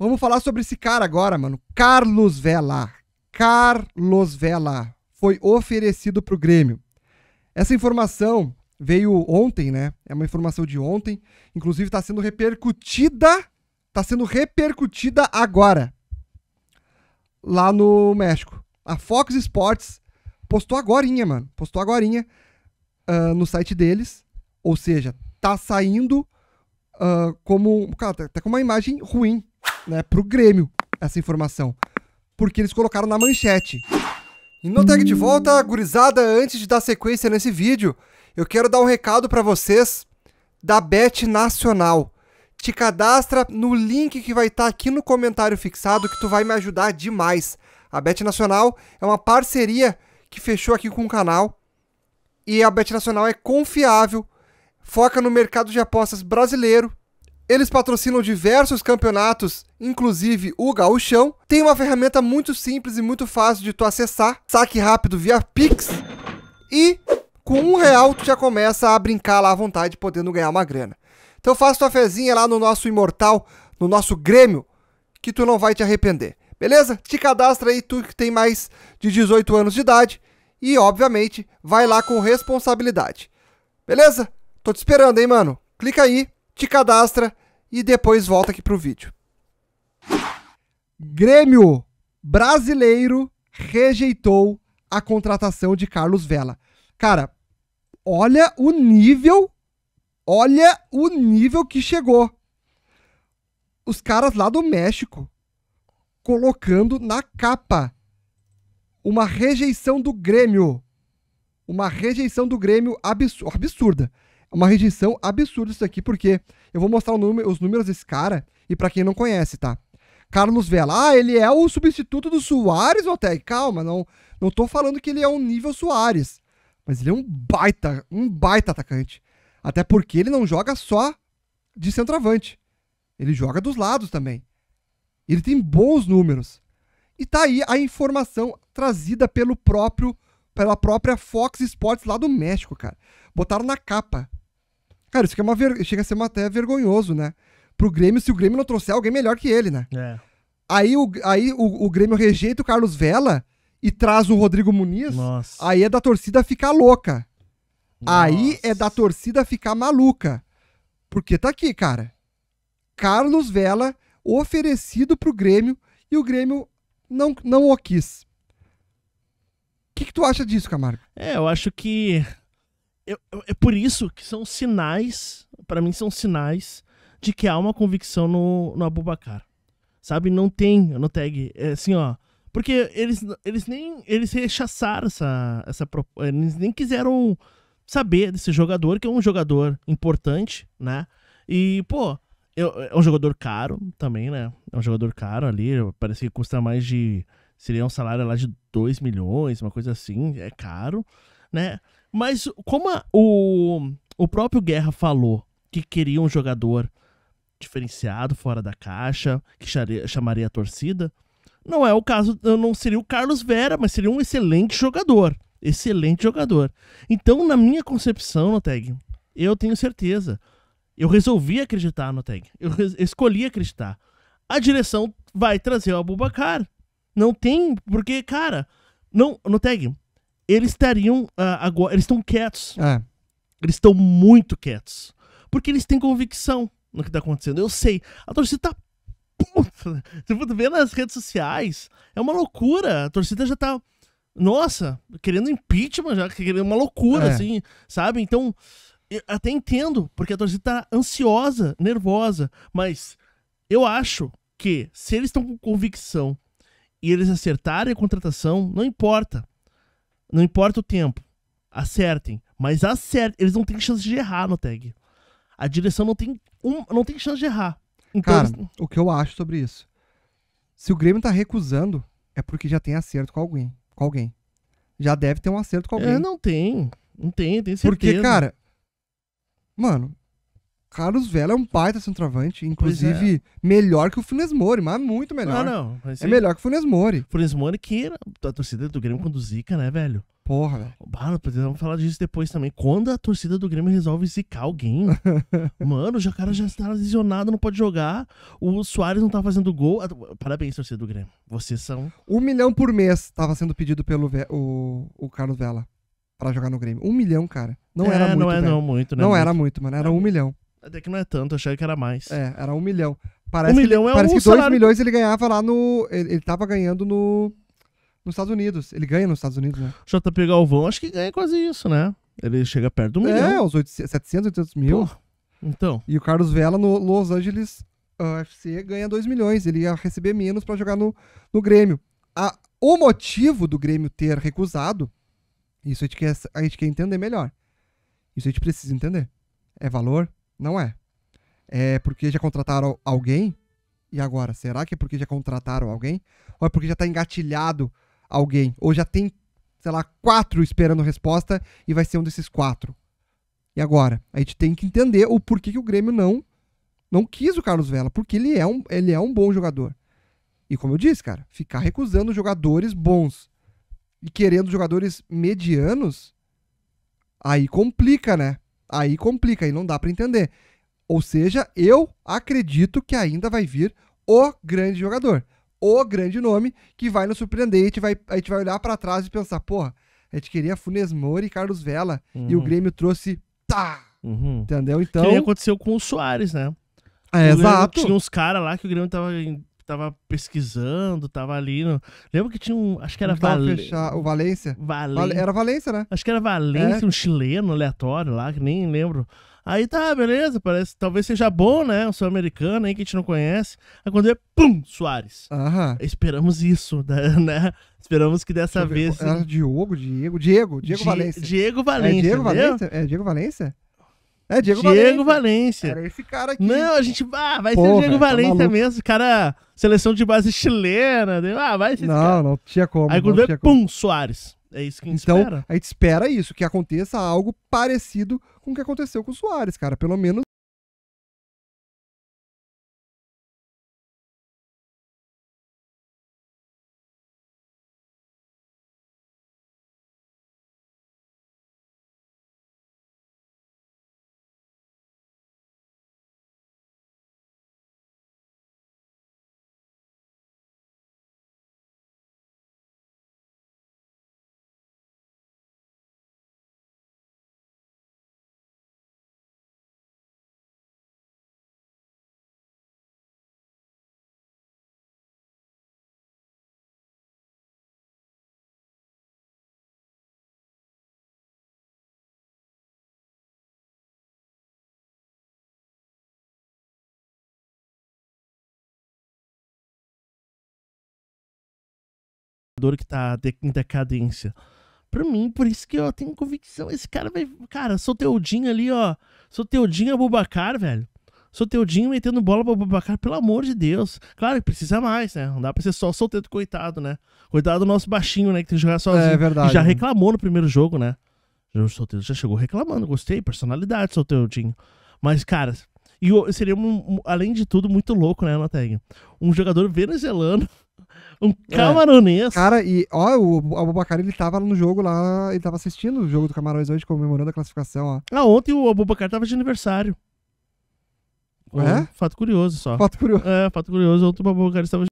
Vamos falar sobre esse cara agora, mano. Carlos Vela. Carlos Vela foi oferecido para o Grêmio. Essa informação veio ontem, né? É uma informação de ontem. Inclusive está sendo repercutida, está sendo repercutida agora lá no México. A Fox Sports postou agorinha, mano. Postou agorinha uh, no site deles. Ou seja, tá saindo uh, como. Cara, até tá, tá com uma imagem ruim né, pro Grêmio essa informação. Porque eles colocaram na manchete. E não tag de hum. volta, gurizada, antes de dar sequência nesse vídeo, eu quero dar um recado para vocês da Bet Nacional. Te cadastra no link que vai estar tá aqui no comentário fixado que tu vai me ajudar demais. A Bet Nacional é uma parceria que fechou aqui com o canal e a Bet Nacional é confiável, foca no mercado de apostas brasileiro eles patrocinam diversos campeonatos, inclusive o Gauchão. Tem uma ferramenta muito simples e muito fácil de tu acessar. Saque rápido via Pix. E com um real tu já começa a brincar lá à vontade, podendo ganhar uma grana. Então faça tua fezinha lá no nosso Imortal, no nosso Grêmio, que tu não vai te arrepender. Beleza? Te cadastra aí tu que tem mais de 18 anos de idade e, obviamente, vai lá com responsabilidade. Beleza? Tô te esperando, hein, mano? Clica aí, te cadastra e depois volta aqui pro vídeo. Grêmio brasileiro rejeitou a contratação de Carlos Vela. Cara, olha o nível, olha o nível que chegou. Os caras lá do México colocando na capa uma rejeição do Grêmio. Uma rejeição do Grêmio absurda uma rejeição absurda isso aqui, porque eu vou mostrar número, os números desse cara, e para quem não conhece, tá? Carlos Vela, ah, ele é o substituto do Soares, Oteg, calma, não, não tô falando que ele é um nível Soares, mas ele é um baita, um baita atacante. Até porque ele não joga só de centroavante, ele joga dos lados também. Ele tem bons números. E tá aí a informação trazida pelo próprio pela própria Fox Sports lá do México, cara. Botaram na capa. Cara, isso é uma ver... chega a ser uma, até vergonhoso, né? Pro Grêmio, se o Grêmio não trouxer alguém melhor que ele, né? É. Aí, o, aí o, o Grêmio rejeita o Carlos Vela e traz o Rodrigo Muniz. Nossa. Aí é da torcida ficar louca. Nossa. Aí é da torcida ficar maluca. Porque tá aqui, cara. Carlos Vela oferecido pro Grêmio e o Grêmio não, não o quis. O que, que tu acha disso, Camargo? É, eu acho que eu, eu, é por isso que são sinais, para mim são sinais, de que há uma convicção no, no Abubacar. Sabe? Não tem no tag. É assim, ó. Porque eles, eles nem. Eles rechaçaram essa, essa proposta. Eles nem quiseram saber desse jogador, que é um jogador importante, né? E, pô, é um jogador caro também, né? É um jogador caro ali. Parece que custa mais de. Seria um salário lá de 2 milhões, uma coisa assim. É caro, né? Mas como a, o, o próprio Guerra falou que queria um jogador diferenciado, fora da caixa, que chamaria a torcida, não é o caso, não seria o Carlos Vera, mas seria um excelente jogador. Excelente jogador. Então, na minha concepção, Noteg eu tenho certeza. Eu resolvi acreditar Noteg Eu escolhi acreditar. A direção vai trazer o Abubacar. Não tem, porque, cara, não, Noteg eles estariam uh, agora. Eles estão quietos. É. Eles estão muito quietos. Porque eles têm convicção no que está acontecendo. Eu sei. A torcida tá puta. Tipo, tu vê nas redes sociais. É uma loucura. A torcida já tá. Nossa, querendo impeachment, já querendo é uma loucura, é. assim, sabe? Então, até entendo, porque a torcida tá ansiosa, nervosa. Mas eu acho que se eles estão com convicção e eles acertarem a contratação, não importa. Não importa o tempo. Acertem. Mas acertem. Eles não têm chance de errar no tag. A direção não tem, um, não tem chance de errar. Então, Cara, eles... o que eu acho sobre isso? Se o Grêmio tá recusando, é porque já tem acerto com alguém. Com alguém. Já deve ter um acerto com é, alguém. É, não tem. Não tem, tem certeza. Porque, cara. Mano, Carlos Vela é um baita centroavante, inclusive é. melhor que o Funes Mori, mas muito melhor. Ah, não. é melhor que o Funes Mori. Funes Mori que era a torcida do Grêmio quando zica, né, velho? Porra, velho. vamos falar disso depois também. Quando a torcida do Grêmio resolve zicar alguém, mano, o cara já está lesionado, não pode jogar. O Soares não tá fazendo gol. Ah, parabéns, torcida do Grêmio. Vocês são. Um milhão por mês estava sendo pedido pelo o, o Carlos Vela para jogar no Grêmio. Um milhão, cara. Não é, era muito. Não é, velho. não muito, né? Não muito. era muito, mano. Era é. um milhão. Até que não é tanto, achei que era mais. É, era um milhão. Parece um que, milhão é parece um que salário... dois milhões ele ganhava lá no. Ele, ele tava ganhando no. Nos Estados Unidos. Ele ganha nos Estados Unidos, né? JP Galvão, acho que ganha quase isso, né? Ele chega perto do é, milhão. É, uns 700, 800 mil. Porra. então. E o Carlos Vela no Los Angeles ah, UFC FC ganha 2 milhões. Ele ia receber menos para jogar no, no Grêmio. A, o motivo do Grêmio ter recusado, isso a gente, quer, a gente quer entender melhor. Isso a gente precisa entender. É valor? Não é. É porque já contrataram alguém? E agora? Será que é porque já contrataram alguém? Ou é porque já está engatilhado alguém? Ou já tem, sei lá, quatro esperando resposta e vai ser um desses quatro? E agora? A gente tem que entender o porquê que o Grêmio não não quis o Carlos Vela, porque ele é um, ele é um bom jogador. E como eu disse, cara, ficar recusando jogadores bons e querendo jogadores medianos, aí complica, né? Aí complica, aí não dá para entender. Ou seja, eu acredito que ainda vai vir o grande jogador, o grande nome que vai nos surpreender. E a gente vai, a gente vai olhar para trás e pensar: porra, a gente queria Funes Mori e Carlos Vela uhum. e o uhum. Grêmio trouxe. Tá! Uhum. Entendeu? Então. Que aconteceu com o Soares, né? É, exato. Tinha uns caras lá que o Grêmio tava tava pesquisando, tava ali. No... Lembro que tinha um. Acho que era Valência. O Valência? Era Valência, né? Acho que era Valência, é. um chileno aleatório lá, que nem lembro. Aí tá, beleza, parece. Talvez seja bom, né? Um sul-americano aí que a gente não conhece. Aí quando é, pum, Soares. Aham. Esperamos isso, né, né? Esperamos que dessa vez. Ver, era Diogo, Diego, Diego, Diego Di Valência. Diego é Valência. É Diego Valência? É Diego Valência? É, Diego, Diego Valência. Era esse cara aqui. Não, a gente. Ah, vai ser o Diego tá Valência maluco. mesmo. Cara, seleção de base chilena. Né? Ah, vai ser esse cara. Não, não tinha como. Aí não quando vê, pum, Soares. É isso que a gente Então, espera. a gente espera isso, que aconteça algo parecido com o que aconteceu com o Soares, cara. Pelo menos jogador que tá em decadência. Pra mim, por isso que eu tenho convicção. Esse cara vai. Cara, sou Teodinho ali, ó. Sou Teodinho Abubacar, velho. Sou Teodinho metendo bola pra Abubacar, pelo amor de Deus. Claro que precisa mais, né? Não dá pra ser só solteiro, coitado, né? Coitado do nosso baixinho, né? Que tem que jogar sozinho. É verdade. já né? reclamou no primeiro jogo, né? O Solteiro já chegou reclamando, gostei, personalidade, Teodinho. Mas, cara, e seria, um, um, além de tudo, muito louco, né, Nateg? Um jogador venezuelano um é. camaronês. É. Cara, e ó, o Abubacar ele tava no jogo lá, ele tava assistindo o jogo do Camarões hoje, comemorando a classificação, ó. Ah, ontem o Abubacar tava de aniversário. É? Fato curioso só. Fato curioso. É, fato curioso. Ontem o Abubacar estava